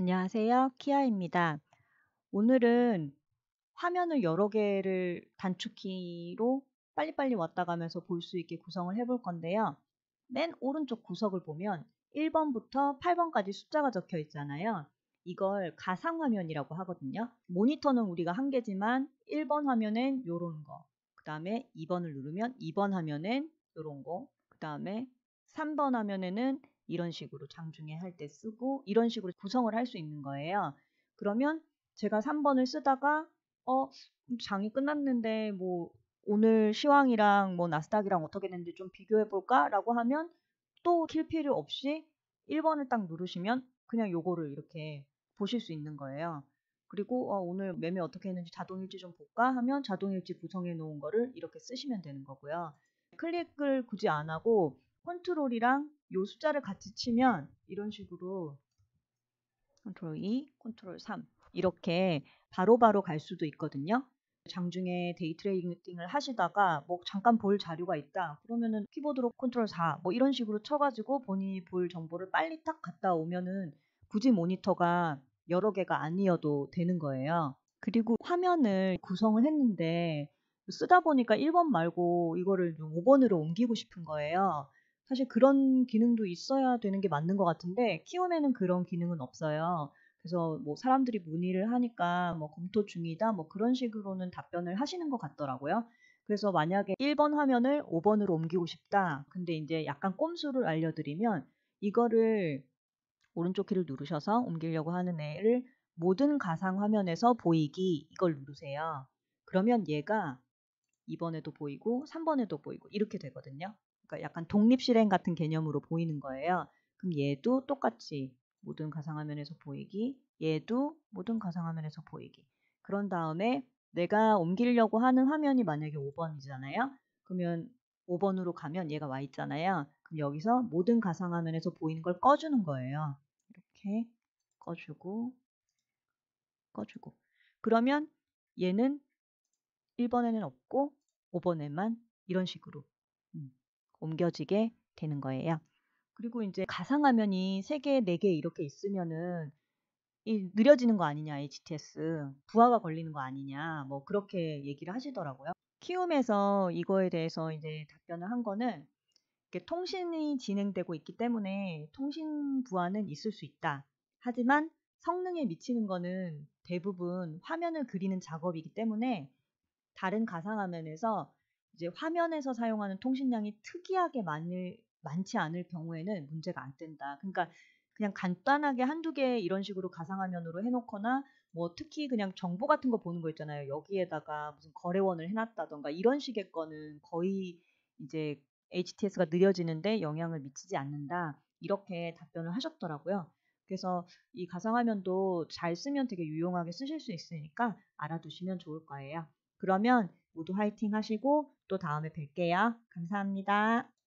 안녕하세요. 키아입니다. 오늘은 화면을 여러 개를 단축키로 빨리빨리 왔다 가면서 볼 수 있게 구성을 해 볼 건데요. 맨 오른쪽 구석을 보면 1번부터 8번까지 숫자가 적혀 있잖아요. 이걸 가상화면이라고 하거든요. 모니터는 우리가 한 개지만 1번 화면엔 요런 거, 그 다음에 2번을 누르면 2번 화면엔 요런 거, 그 다음에 3번 화면에는 이런 식으로 장중에 할 때 쓰고 이런 식으로 구성을 할 수 있는 거예요. 그러면 제가 3번을 쓰다가 어 장이 끝났는데 뭐 오늘 시황이랑 뭐 나스닥이랑 어떻게 됐는지 좀 비교해 볼까라고 하면 또 킬 필요 없이 1번을 딱 누르시면 그냥 요거를 이렇게 보실 수 있는 거예요. 그리고 어, 오늘 매매 어떻게 했는지 자동일지 좀 볼까 하면 자동일지 구성해 놓은 거를 이렇게 쓰시면 되는 거고요. 클릭을 굳이 안 하고 컨트롤이랑 요 숫자를 같이 치면 이런 식으로 컨트롤 2, 컨트롤 3 이렇게 바로바로 바로 갈 수도 있거든요. 장중에 데이 트레이딩을 하시다가 뭐 잠깐 볼 자료가 있다 그러면은 키보드로 컨트롤 4 뭐 이런 식으로 쳐가지고 본인이 볼 정보를 빨리 딱 갔다 오면은 굳이 모니터가 여러 개가 아니어도 되는 거예요. 그리고 화면을 구성을 했는데 쓰다 보니까 1번 말고 이거를 5번으로 옮기고 싶은 거예요. 사실 그런 기능도 있어야 되는 게 맞는 것 같은데 키움에는 그런 기능은 없어요. 그래서 뭐 사람들이 문의를 하니까 뭐 검토 중이다 뭐 그런 식으로는 답변을 하시는 것 같더라고요. 그래서 만약에 1번 화면을 5번으로 옮기고 싶다. 근데 이제 약간 꼼수를 알려드리면 이거를 오른쪽 키를 누르셔서 옮기려고 하는 애를 모든 가상 화면에서 보이기 이걸 누르세요. 그러면 얘가 2번에도 보이고 3번에도 보이고 이렇게 되거든요. 그러니까 약간 독립 실행 같은 개념으로 보이는 거예요. 그럼 얘도 똑같이 모든 가상화면에서 보이기, 얘도 모든 가상화면에서 보이기. 그런 다음에 내가 옮기려고 하는 화면이 만약에 5번이잖아요. 그러면 5번으로 가면 얘가 와 있잖아요. 그럼 여기서 모든 가상화면에서 보이는 걸 꺼주는 거예요. 이렇게 꺼주고, 꺼주고. 그러면 얘는 1번에는 없고 5번에만 이런 식으로 옮겨지게 되는 거예요. 그리고 이제 가상화면이 3개, 4개 이렇게 있으면은 이 느려지는 거 아니냐, HTS. 부하가 걸리는 거 아니냐, 뭐 그렇게 얘기를 하시더라고요. 키움에서 이거에 대해서 이제 답변을 한 거는 통신이 진행되고 있기 때문에 통신 부하는 있을 수 있다. 하지만 성능에 미치는 거는 대부분 화면을 그리는 작업이기 때문에 다른 가상화면에서 이제 화면에서 사용하는 통신량이 특이하게 많을, 많지 않을 경우에는 문제가 안 된다. 그러니까 그냥 간단하게 한두 개 이런 식으로 가상화면으로 해놓거나 뭐 특히 그냥 정보 같은 거 보는 거 있잖아요. 여기에다가 무슨 거래원을 해놨다던가 이런 식의 거는 거의 이제 HTS가 느려지는데 영향을 미치지 않는다. 이렇게 답변을 하셨더라고요. 그래서 이 가상화면도 잘 쓰면 되게 유용하게 쓰실 수 있으니까 알아두시면 좋을 거예요. 그러면 모두 화이팅 하시고 또 다음에 뵐게요. 감사합니다.